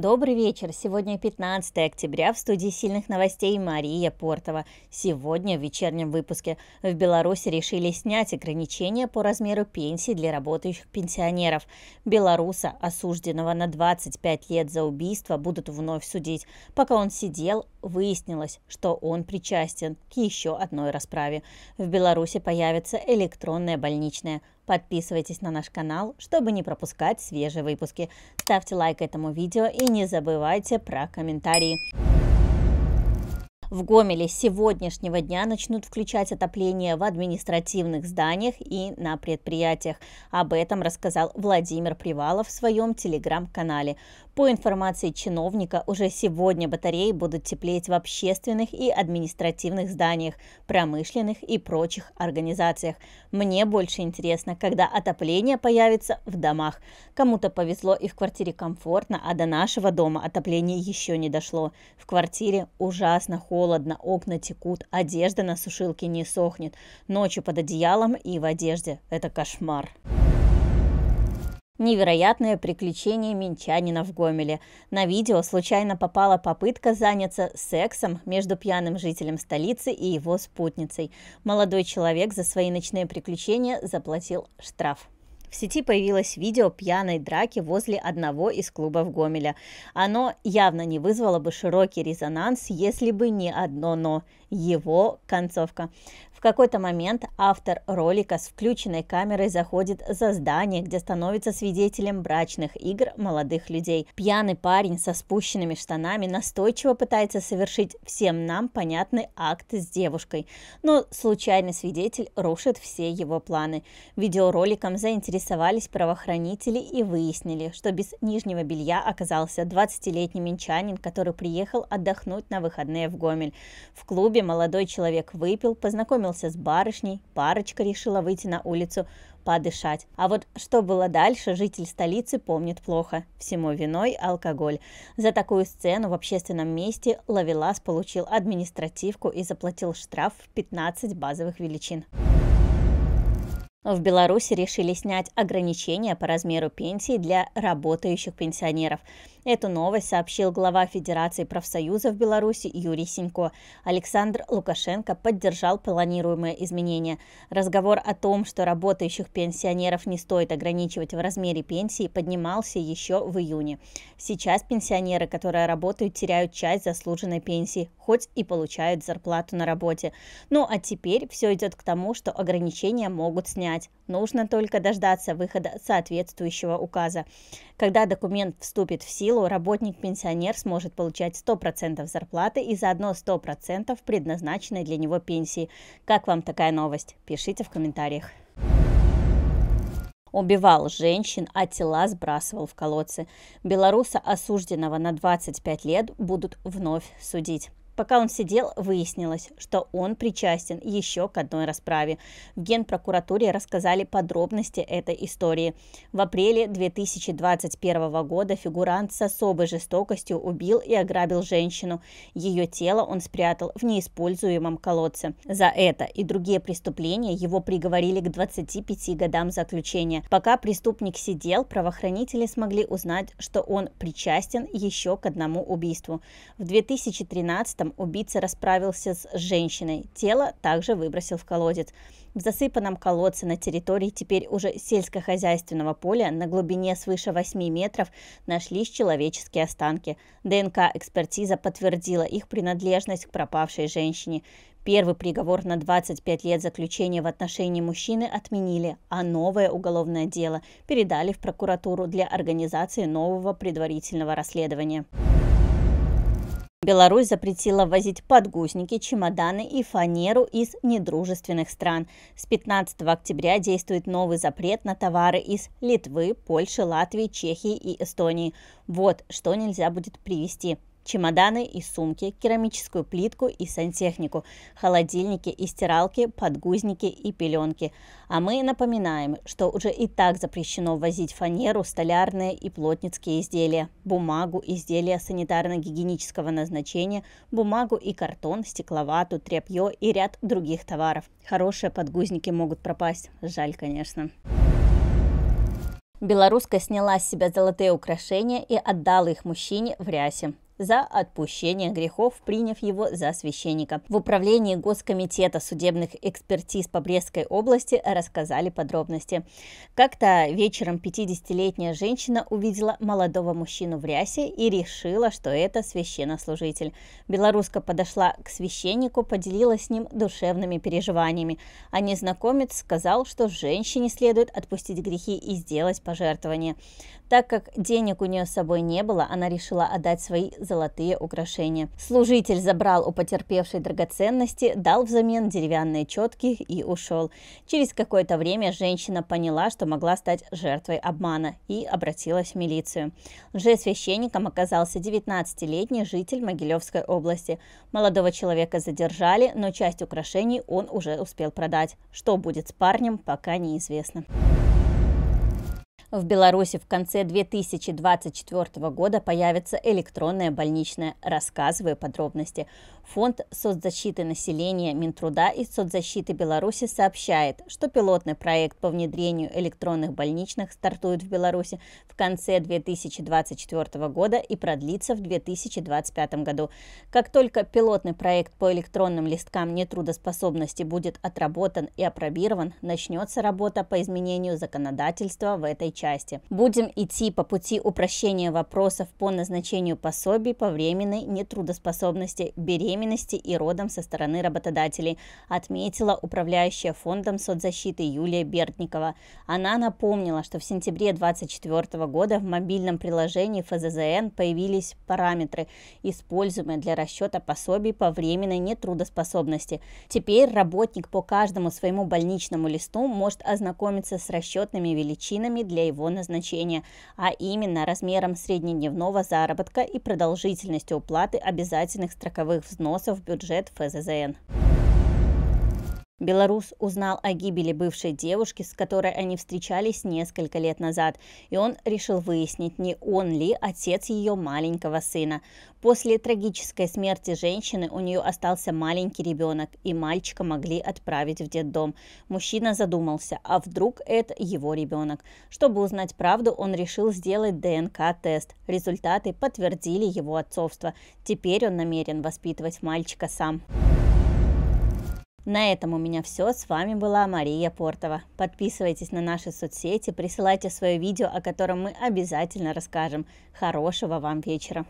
Добрый вечер. Сегодня 15 октября. В студии сильных новостей Мария Портова. Сегодня в вечернем выпуске в Беларуси решили снять ограничения по размеру пенсий для работающих пенсионеров. Беларуса осужденного на 25 лет за убийство, будут вновь судить. Пока он сидел, выяснилось, что он причастен к еще одной расправе. В Беларуси появится электронная больничная – Подписывайтесь на наш канал, чтобы не пропускать свежие выпуски. Ставьте лайк этому видео и не забывайте про комментарии. В Гомеле с сегодняшнего дня начнут включать отопление в административных зданиях и на предприятиях. Об этом рассказал Владимир Привалов в своем телеграм-канале. По информации чиновника, уже сегодня батареи будут теплеть в общественных и административных зданиях, промышленных и прочих организациях. Мне больше интересно, когда отопление появится в домах. Кому-то повезло и в квартире комфортно, а до нашего дома отопление еще не дошло. В квартире ужасно холодно холодно, окна текут, одежда на сушилке не сохнет. Ночью под одеялом и в одежде. Это кошмар. Невероятное приключение минчанина в Гомеле. На видео случайно попала попытка заняться сексом между пьяным жителем столицы и его спутницей. Молодой человек за свои ночные приключения заплатил штраф. В сети появилось видео пьяной драки возле одного из клубов Гомеля. Оно явно не вызвало бы широкий резонанс, если бы не одно «но» – его концовка какой-то момент автор ролика с включенной камерой заходит за здание, где становится свидетелем брачных игр молодых людей. Пьяный парень со спущенными штанами настойчиво пытается совершить всем нам понятный акт с девушкой, но случайный свидетель рушит все его планы. Видеороликом заинтересовались правоохранители и выяснили, что без нижнего белья оказался 20-летний минчанин, который приехал отдохнуть на выходные в Гомель. В клубе молодой человек выпил, познакомился поменялся с барышней, парочка решила выйти на улицу подышать. А вот что было дальше, житель столицы помнит плохо. Всему виной алкоголь. За такую сцену в общественном месте Лавелас получил административку и заплатил штраф в 15 базовых величин. В Беларуси решили снять ограничения по размеру пенсии для работающих пенсионеров – Эту новость сообщил глава Федерации профсоюзов Беларуси Юрий Синько. Александр Лукашенко поддержал планируемые изменения. Разговор о том, что работающих пенсионеров не стоит ограничивать в размере пенсии, поднимался еще в июне. Сейчас пенсионеры, которые работают, теряют часть заслуженной пенсии, хоть и получают зарплату на работе. Ну а теперь все идет к тому, что ограничения могут снять. Нужно только дождаться выхода соответствующего указа. Когда документ вступит в силу, работник-пенсионер сможет получать 100% зарплаты и заодно 100% предназначенной для него пенсии. Как вам такая новость? Пишите в комментариях убивал женщин, а тела сбрасывал в колодцы. Белоруса, осужденного на 25 лет, будут вновь судить. Пока он сидел, выяснилось, что он причастен еще к одной расправе. В Генпрокуратуре рассказали подробности этой истории. В апреле 2021 года фигурант с особой жестокостью убил и ограбил женщину. Ее тело он спрятал в неиспользуемом колодце. За это и другие преступления его приговорили к 25 годам заключения. Пока преступник сидел, правоохранители смогли узнать, что он причастен еще к одному убийству. В 2013 этом убийца расправился с женщиной. Тело также выбросил в колодец. В засыпанном колодце на территории теперь уже сельскохозяйственного поля на глубине свыше 8 метров нашлись человеческие останки. ДНК-экспертиза подтвердила их принадлежность к пропавшей женщине. Первый приговор на 25 лет заключения в отношении мужчины отменили, а новое уголовное дело передали в прокуратуру для организации нового предварительного расследования. Беларусь запретила ввозить подгузники, чемоданы и фанеру из недружественных стран. С 15 октября действует новый запрет на товары из Литвы, Польши, Латвии, Чехии и Эстонии. Вот что нельзя будет привезти чемоданы и сумки, керамическую плитку и сантехнику, холодильники и стиралки, подгузники и пеленки. А мы напоминаем, что уже и так запрещено ввозить фанеру, столярные и плотницкие изделия, бумагу, изделия санитарно-гигиенического назначения, бумагу и картон, стекловату, тряпье и ряд других товаров. Хорошие подгузники могут пропасть. Жаль, конечно. Белоруска сняла с себя золотые украшения и отдала их мужчине в рясе за отпущение грехов, приняв его за священника. В управлении Госкомитета судебных экспертиз по Брестской области рассказали подробности. Как-то вечером 50-летняя женщина увидела молодого мужчину в рясе и решила, что это священнослужитель. Белоруска подошла к священнику, поделилась с ним душевными переживаниями, а незнакомец сказал, что женщине следует отпустить грехи и сделать пожертвование. Так как денег у нее с собой не было, она решила отдать свои золотые украшения. Служитель забрал у потерпевшей драгоценности, дал взамен деревянные четки и ушел. Через какое-то время женщина поняла, что могла стать жертвой обмана и обратилась в милицию. Лжесвященником оказался 19-летний житель Могилевской области. Молодого человека задержали, но часть украшений он уже успел продать. Что будет с парнем, пока неизвестно. В Беларуси в конце 2024 года появится электронная больничная «Рассказывая подробности». Фонд соцзащиты населения Минтруда и соцзащиты Беларуси сообщает, что пилотный проект по внедрению электронных больничных стартует в Беларуси в конце 2024 года и продлится в 2025 году. Как только пилотный проект по электронным листкам нетрудоспособности будет отработан и апробирован, начнется работа по изменению законодательства в этой части части. Будем идти по пути упрощения вопросов по назначению пособий по временной нетрудоспособности, беременности и родам со стороны работодателей, отметила управляющая фондом соцзащиты Юлия Бертникова. Она напомнила, что в сентябре 2024 года в мобильном приложении ФЗЗН появились параметры, используемые для расчета пособий по временной нетрудоспособности. Теперь работник по каждому своему больничному листу может ознакомиться с расчетными величинами для его назначения, а именно размером среднедневного заработка и продолжительностью уплаты обязательных строковых взносов в бюджет ФЗЗН. Белорус узнал о гибели бывшей девушки, с которой они встречались несколько лет назад, и он решил выяснить, не он ли отец ее маленького сына. После трагической смерти женщины у нее остался маленький ребенок, и мальчика могли отправить в детдом. Мужчина задумался, а вдруг это его ребенок. Чтобы узнать правду, он решил сделать ДНК-тест. Результаты подтвердили его отцовство. Теперь он намерен воспитывать мальчика сам. На этом у меня все. С вами была Мария Портова. Подписывайтесь на наши соцсети, присылайте свое видео, о котором мы обязательно расскажем. Хорошего вам вечера!